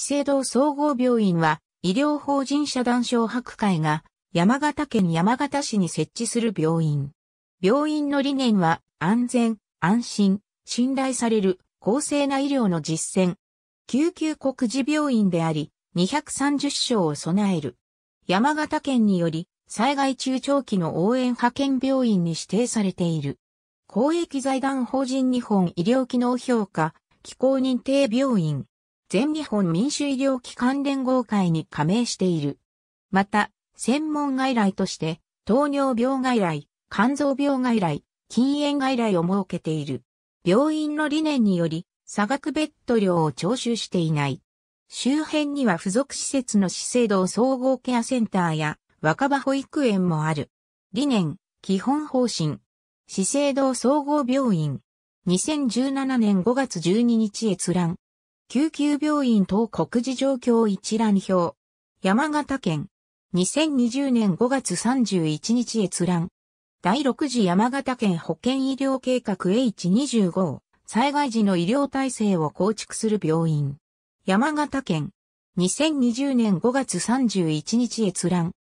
資生堂総合病院は、医療法人社団小博会が、山形県山形市に設置する病院。病院の理念は、安全、安心、信頼される、公正な医療の実践。救急国事病院であり、230床を備える。山形県により、災害中長期の応援派遣病院に指定されている。公益財団法人日本医療機能評価、機構認定病院。全日本民主医療機関連合会に加盟している。また、専門外来として、糖尿病外来、肝臓病外来、禁煙外来を設けている。病院の理念により、差額ベッド料を徴収していない。周辺には付属施設の資生堂総合ケアセンターや若葉保育園もある。理念、基本方針。資生堂総合病院。2017年5月12日閲覧。救急病院等告示状況一覧表。山形県。2020年5月31日閲覧。第6次山形県保健医療計画 H25 災害時の医療体制を構築する病院。山形県。2020年5月31日閲覧。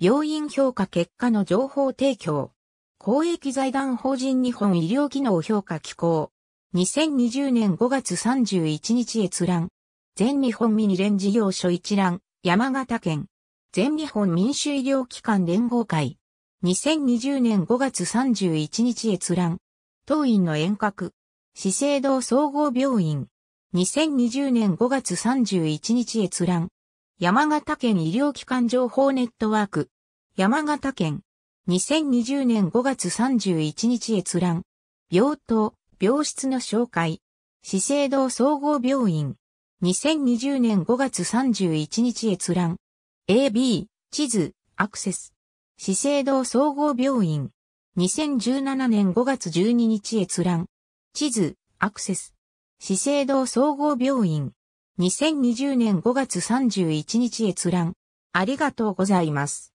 病院評価結果の情報提供。公益財団法人日本医療機能評価機構。2020年5月31日閲覧。全日本ミニレン事業所一覧、山形県。全日本民主医療機関連合会。2020年5月31日閲覧。当院の遠隔。資生堂総合病院。2020年5月31日閲覧。山形県医療機関情報ネットワーク。山形県。2020年5月31日閲覧。病棟。病室の紹介。資生堂総合病院。2020年5月31日閲覧。AB、地図、アクセス。資生堂総合病院。2017年5月12日閲覧。地図、アクセス。資生堂総合病院。2020年5月31日閲覧。ありがとうございます。